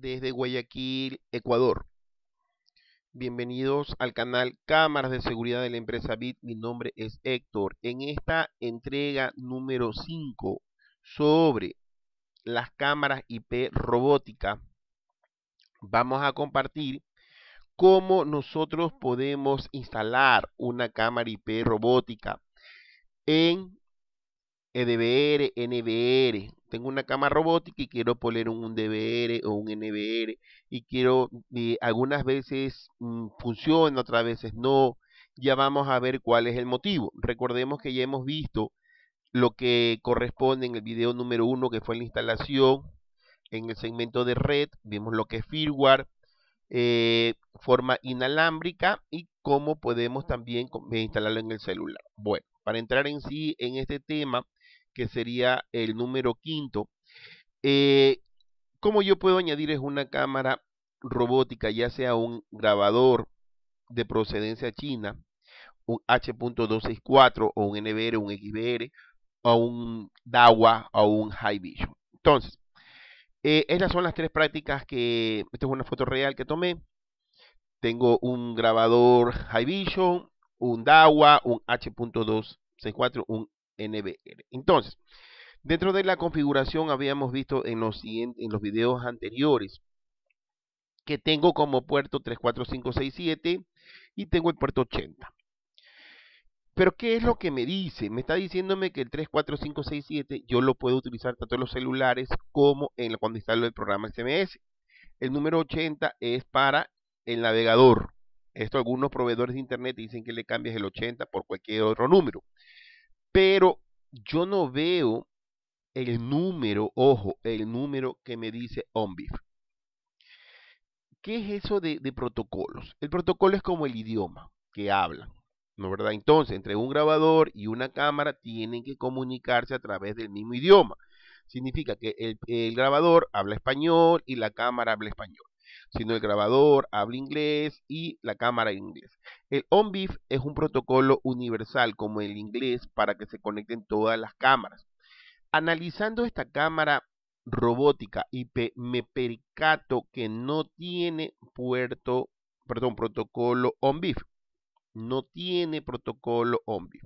desde Guayaquil, Ecuador. Bienvenidos al canal Cámaras de Seguridad de la empresa BIT. Mi nombre es Héctor. En esta entrega número 5 sobre las cámaras IP robótica, vamos a compartir cómo nosotros podemos instalar una cámara IP robótica en EDBR, NBR. Tengo una cama robótica y quiero poner un DBR o un NBR. Y quiero, eh, algunas veces mm, funciona, otras veces no. Ya vamos a ver cuál es el motivo. Recordemos que ya hemos visto lo que corresponde en el video número uno que fue la instalación. En el segmento de red vimos lo que es firmware, eh, forma inalámbrica y cómo podemos también eh, instalarlo en el celular. Bueno, para entrar en sí en este tema, que sería el número quinto. como eh, ¿Cómo yo puedo añadir es una cámara robótica, ya sea un grabador de procedencia china, un H.264 o un NBR, un XBR, o un DAWA o un High Vision. Entonces, eh, estas son las tres prácticas que... Esta es una foto real que tomé. Tengo un grabador High Vision, un DAWA, un H.264, un NBR. Entonces, dentro de la configuración habíamos visto en los, en los videos anteriores que tengo como puerto 34567 y tengo el puerto 80. Pero ¿qué es lo que me dice? Me está diciéndome que el 34567 yo lo puedo utilizar tanto en los celulares como en cuando instalo el programa SMS. El número 80 es para el navegador. Esto algunos proveedores de internet dicen que le cambias el 80 por cualquier otro número. Pero yo no veo el número, ojo, el número que me dice OMBIF. ¿Qué es eso de, protocolos? El protocolo es como el idioma que hablan. ¿no verdad? Entonces, entre un grabador y una cámara tienen que comunicarse a través del mismo idioma. Significa que el, grabador habla español y la cámara habla español sino el grabador habla inglés y la cámara en inglés. El ONVIF es un protocolo universal como el inglés para que se conecten todas las cámaras. Analizando esta cámara robótica IP, me percato que no tiene puerto, perdón, protocolo ONVIF. No tiene protocolo ONVIF.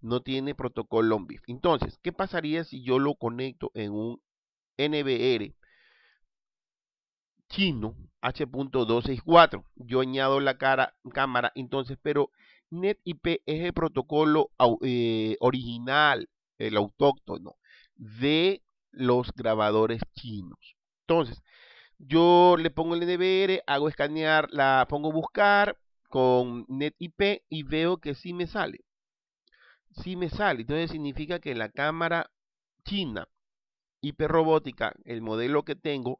no tiene protocolo ONVIF. Entonces, ¿qué pasaría si yo lo conecto en un NBR chino H.264. Yo añado la cara, cámara, entonces, pero net NetIP es el protocolo eh, original, el autóctono, de los grabadores chinos. Entonces, yo le pongo el nbr hago escanear, la pongo buscar con NetIP y veo que sí me sale. Sí me sale. Entonces significa que la cámara china ip robótica el modelo que tengo,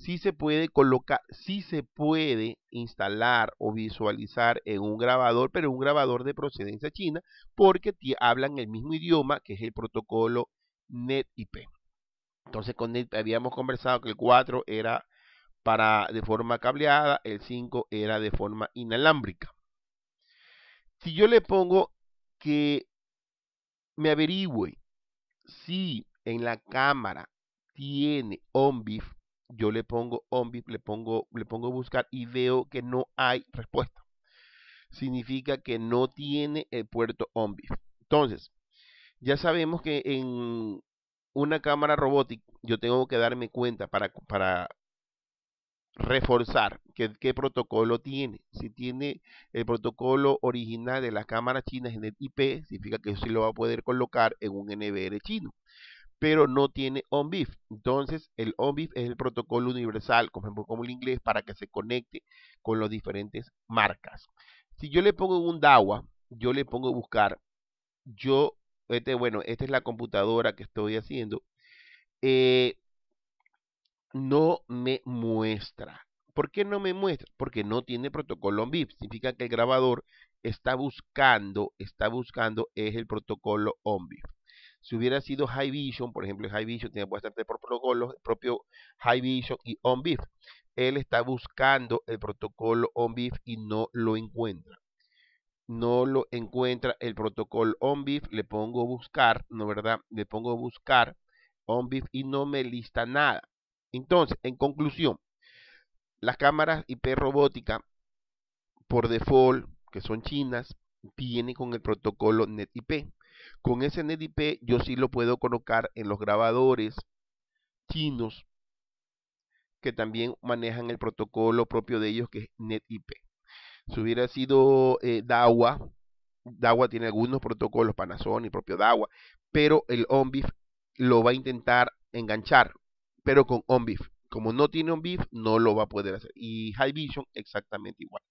si se puede colocar, si se puede instalar o visualizar en un grabador, pero un grabador de procedencia china, porque hablan el mismo idioma que es el protocolo NetIP. Entonces con NetIP habíamos conversado que el 4 era para de forma cableada, el 5 era de forma inalámbrica. Si yo le pongo que me averigüe si en la cámara tiene ONVIF yo le pongo Onvip, le pongo, le pongo buscar y veo que no hay respuesta. Significa que no tiene el puerto ombi Entonces, ya sabemos que en una cámara robótica yo tengo que darme cuenta para, para reforzar qué, qué, protocolo tiene. Si tiene el protocolo original de las cámaras chinas en el IP, significa que eso sí lo va a poder colocar en un NVR chino pero no tiene ONVIF, Entonces, el ONVIF es el protocolo universal, como, el inglés, para que se conecte con las diferentes marcas. Si yo le pongo un DAWA, yo le pongo buscar, yo, este, bueno, esta es la computadora que estoy haciendo, eh, no me muestra. ¿Por qué no me muestra? Porque no tiene protocolo ONVIF, Significa que el grabador está buscando, está buscando, es el protocolo ONVIF, si hubiera sido High Vision, por ejemplo, High Vision tiene bastante protocolos, el propio High Vision y OnVIF. Él está buscando el protocolo OnVIF y no lo encuentra. No lo encuentra el protocolo ONVIF, Le pongo a buscar, ¿no verdad? Le pongo a buscar OnVIF y no me lista nada. Entonces, en conclusión, las cámaras IP robótica por default, que son chinas, vienen con el protocolo NetIP. Con ese NetIP yo sí lo puedo colocar en los grabadores chinos que también manejan el protocolo propio de ellos que es NetIP. Si hubiera sido eh, DAWA, DAWA tiene algunos protocolos, Panasonic, propio DAWA, pero el ONBIF lo va a intentar enganchar, pero con ONBIF. Como no tiene ONBIF, no lo va a poder hacer. Y High Vision exactamente igual.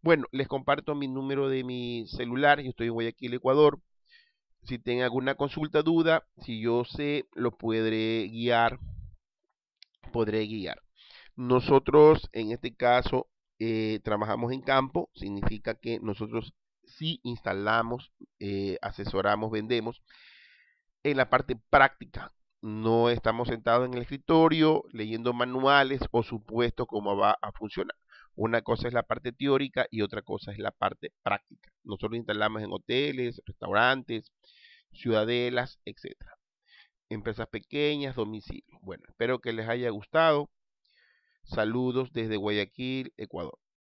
Bueno, les comparto mi número de mi celular. Yo estoy en Guayaquil, Ecuador. Si tenga alguna consulta, duda, si yo sé, lo podré guiar, podré guiar. Nosotros, en este caso, eh, trabajamos en campo, significa que nosotros sí instalamos, eh, asesoramos, vendemos. En la parte práctica, no estamos sentados en el escritorio leyendo manuales o supuesto cómo va a funcionar. Una cosa es la parte teórica y otra cosa es la parte práctica. Nosotros instalamos en hoteles, restaurantes, ciudadelas, etc. Empresas pequeñas, domicilios. Bueno, espero que les haya gustado. Saludos desde Guayaquil, Ecuador.